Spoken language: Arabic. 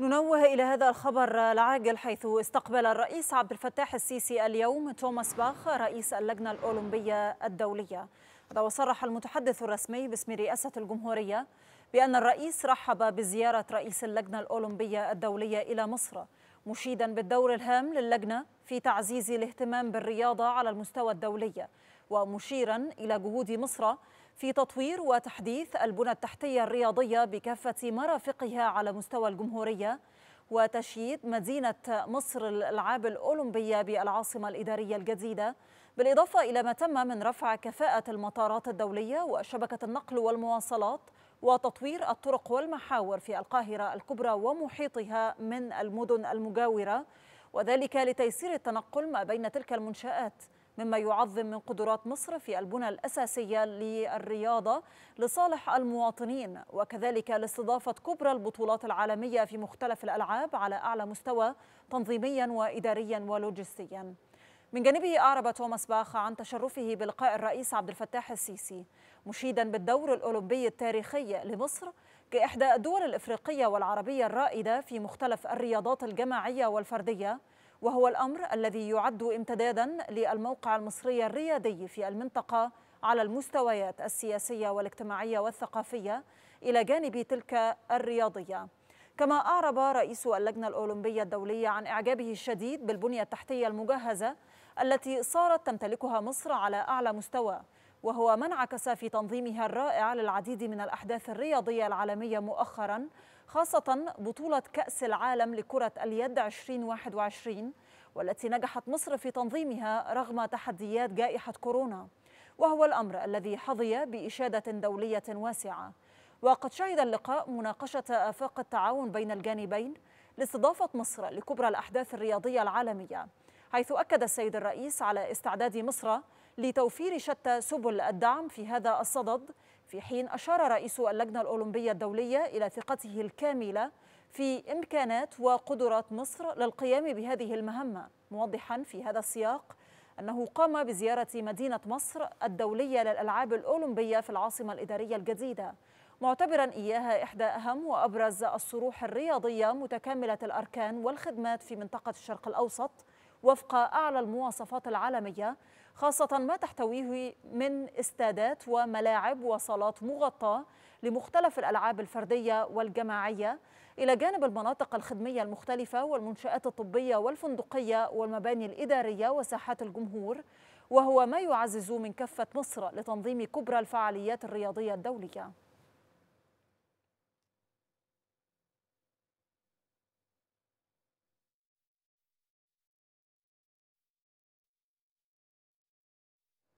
ننوه إلى هذا الخبر العاجل حيث استقبل الرئيس عبد الفتاح السيسي اليوم توماس باخ رئيس اللجنة الأولمبية الدولية هذا وصرح المتحدث الرسمي باسم رئاسة الجمهورية بأن الرئيس رحب بزيارة رئيس اللجنة الأولمبية الدولية إلى مصر مشيدا بالدور الهام للجنة في تعزيز الاهتمام بالرياضة على المستوى الدولي ومشيرا إلى جهود مصر في تطوير وتحديث البنى التحتية الرياضية بكافة مرافقها على مستوى الجمهورية وتشييد مدينة مصر الألعاب الأولمبية بالعاصمة الإدارية الجديدة بالإضافة إلى ما تم من رفع كفاءة المطارات الدولية وشبكة النقل والمواصلات وتطوير الطرق والمحاور في القاهرة الكبرى ومحيطها من المدن المجاورة وذلك لتيسير التنقل ما بين تلك المنشآت مما يعظم من قدرات مصر في البنى الأساسية للرياضة لصالح المواطنين وكذلك لاستضافة كبرى البطولات العالمية في مختلف الألعاب على أعلى مستوى تنظيميا وإداريا ولوجستيا من جانبه أعرب توماس باخ عن تشرفه بلقاء الرئيس عبد الفتاح السيسي مشيدا بالدور الأولمبي التاريخي لمصر كإحدى الدول الإفريقية والعربية الرائدة في مختلف الرياضات الجماعية والفردية وهو الأمر الذي يعد امتدادا للموقع المصري الريادي في المنطقة على المستويات السياسية والاجتماعية والثقافية إلى جانب تلك الرياضية كما أعرب رئيس اللجنة الأولمبية الدولية عن إعجابه الشديد بالبنية التحتية المجهزة التي صارت تمتلكها مصر على أعلى مستوى وهو ما انعكس في تنظيمها الرائع للعديد من الأحداث الرياضية العالمية مؤخرا خاصة بطولة كأس العالم لكرة اليد 2021 والتي نجحت مصر في تنظيمها رغم تحديات جائحة كورونا وهو الأمر الذي حظي بإشادة دولية واسعة وقد شهد اللقاء مناقشة آفاق التعاون بين الجانبين لاستضافة مصر لكبرى الأحداث الرياضية العالمية حيث أكد السيد الرئيس على استعداد مصر لتوفير شتى سبل الدعم في هذا الصدد في حين أشار رئيس اللجنة الأولمبية الدولية إلى ثقته الكاملة في إمكانات وقدرات مصر للقيام بهذه المهمة موضحا في هذا السياق أنه قام بزيارة مدينة مصر الدولية للألعاب الأولمبية في العاصمة الإدارية الجديدة معتبرا إياها إحدى أهم وأبرز الصروح الرياضية متكاملة الأركان والخدمات في منطقة الشرق الأوسط وفق أعلى المواصفات العالمية خاصة ما تحتويه من استادات وملاعب وصالات مغطاة لمختلف الألعاب الفردية والجماعية إلى جانب المناطق الخدمية المختلفة والمنشآت الطبية والفندقية والمباني الإدارية وساحات الجمهور وهو ما يعزز من كفة مصر لتنظيم كبرى الفعاليات الرياضية الدولية